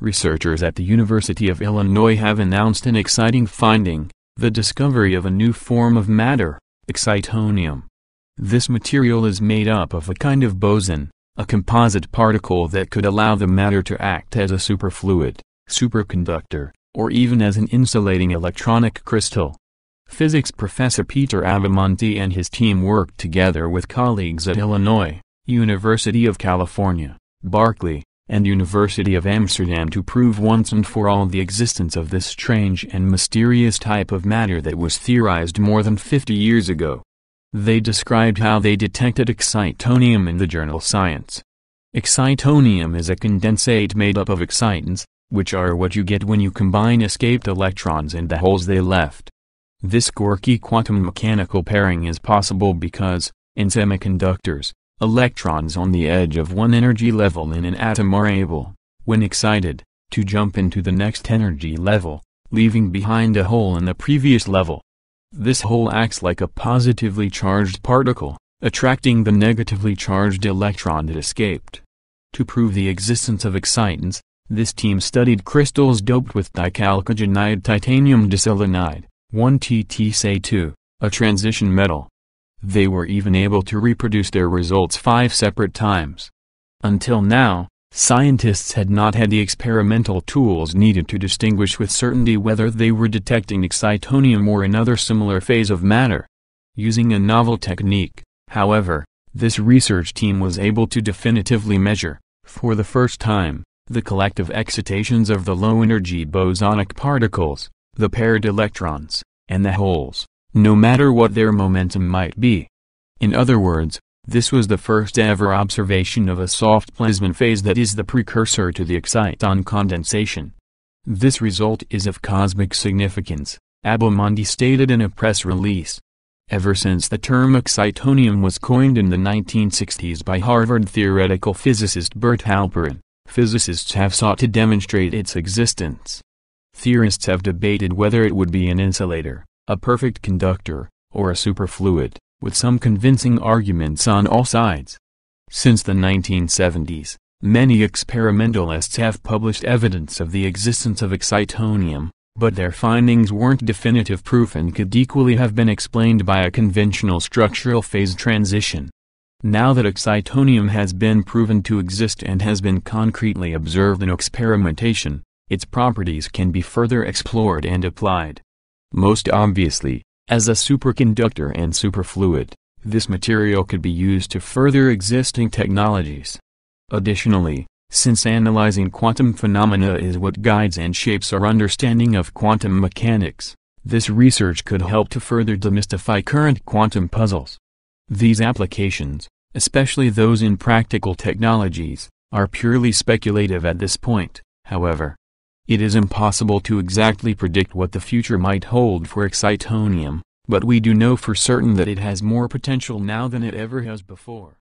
Researchers at the University of Illinois have announced an exciting finding, the discovery of a new form of matter, excitonium. This material is made up of a kind of boson, a composite particle that could allow the matter to act as a superfluid, superconductor, or even as an insulating electronic crystal physics professor Peter Abamonte and his team worked together with colleagues at Illinois, University of California, Berkeley, and University of Amsterdam to prove once and for all the existence of this strange and mysterious type of matter that was theorized more than 50 years ago. They described how they detected excitonium in the journal Science. Excitonium is a condensate made up of excitons, which are what you get when you combine escaped electrons and the holes they left. This quirky quantum mechanical pairing is possible because, in semiconductors, electrons on the edge of one energy level in an atom are able, when excited, to jump into the next energy level, leaving behind a hole in the previous level. This hole acts like a positively charged particle, attracting the negatively charged electron that escaped. To prove the existence of excitons, this team studied crystals doped with dicalcogenide titanium diselenide, 1 TT say 2, a transition metal. They were even able to reproduce their results five separate times. Until now, scientists had not had the experimental tools needed to distinguish with certainty whether they were detecting excitonium or another similar phase of matter. Using a novel technique, however, this research team was able to definitively measure, for the first time, the collective excitations of the low-energy bosonic particles, the paired electrons, and the holes, no matter what their momentum might be. In other words, this was the first ever observation of a soft plasmon phase that is the precursor to the exciton condensation. This result is of cosmic significance, Abelmondi stated in a press release. Ever since the term excitonium was coined in the 1960s by Harvard theoretical physicist Bert Halperin, physicists have sought to demonstrate its existence. Theorists have debated whether it would be an insulator, a perfect conductor, or a superfluid, with some convincing arguments on all sides. Since the 1970s, many experimentalists have published evidence of the existence of excitonium, but their findings weren't definitive proof and could equally have been explained by a conventional structural phase transition. Now that excitonium has been proven to exist and has been concretely observed in experimentation, its properties can be further explored and applied. Most obviously, as a superconductor and superfluid, this material could be used to further existing technologies. Additionally, since analyzing quantum phenomena is what guides and shapes our understanding of quantum mechanics, this research could help to further demystify current quantum puzzles. These applications, especially those in practical technologies, are purely speculative at this point, however. It is impossible to exactly predict what the future might hold for excitonium, but we do know for certain that it has more potential now than it ever has before.